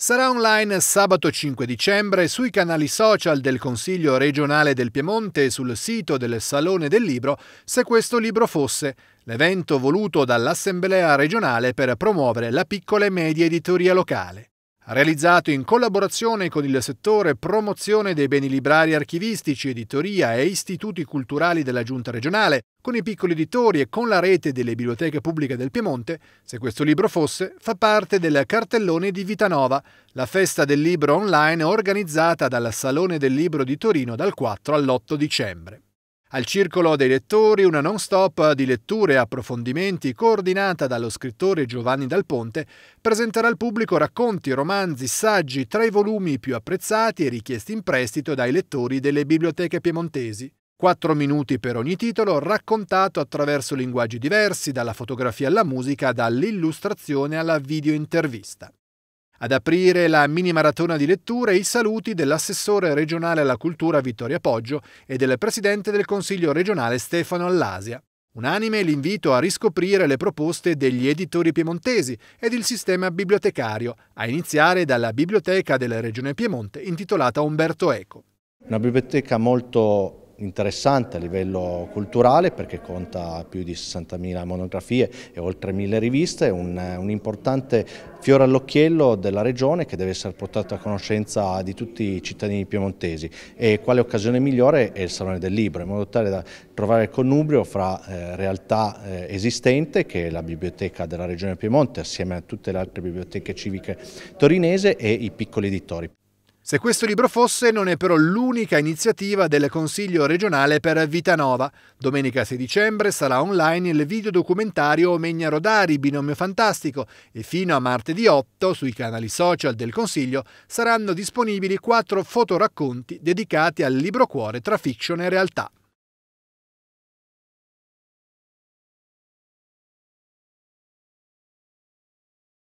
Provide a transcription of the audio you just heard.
Sarà online sabato 5 dicembre sui canali social del Consiglio regionale del Piemonte e sul sito del Salone del Libro se questo libro fosse l'evento voluto dall'Assemblea regionale per promuovere la piccola e media editoria locale realizzato in collaborazione con il settore promozione dei beni librari archivistici, editoria e istituti culturali della Giunta regionale, con i piccoli editori e con la rete delle biblioteche pubbliche del Piemonte, se questo libro fosse, fa parte del cartellone di Vitanova, la festa del libro online organizzata dal Salone del Libro di Torino dal 4 all'8 dicembre. Al Circolo dei Lettori una non-stop di letture e approfondimenti coordinata dallo scrittore Giovanni Dal Ponte presenterà al pubblico racconti, romanzi, saggi tra i volumi più apprezzati e richiesti in prestito dai lettori delle biblioteche piemontesi. Quattro minuti per ogni titolo, raccontato attraverso linguaggi diversi, dalla fotografia alla musica, dall'illustrazione alla videointervista. Ad aprire la mini maratona di letture i saluti dell'assessore regionale alla cultura Vittoria Poggio e del presidente del Consiglio regionale Stefano Allasia. Unanime l'invito a riscoprire le proposte degli editori piemontesi ed il sistema bibliotecario, a iniziare dalla biblioteca della Regione Piemonte intitolata Umberto Eco. Una biblioteca molto interessante a livello culturale perché conta più di 60.000 monografie e oltre 1.000 riviste, un, un importante fiore all'occhiello della regione che deve essere portato a conoscenza di tutti i cittadini piemontesi e quale occasione migliore è il Salone del Libro, in modo tale da trovare il connubrio fra eh, realtà eh, esistente che è la biblioteca della regione Piemonte assieme a tutte le altre biblioteche civiche torinese e i piccoli editori. Se questo libro fosse, non è però l'unica iniziativa del Consiglio regionale per Vitanova. Domenica 6 dicembre sarà online il video documentario Omegna Rodari, binomio fantastico, e fino a martedì 8 sui canali social del Consiglio saranno disponibili quattro fotoracconti dedicati al libro cuore tra fiction e realtà.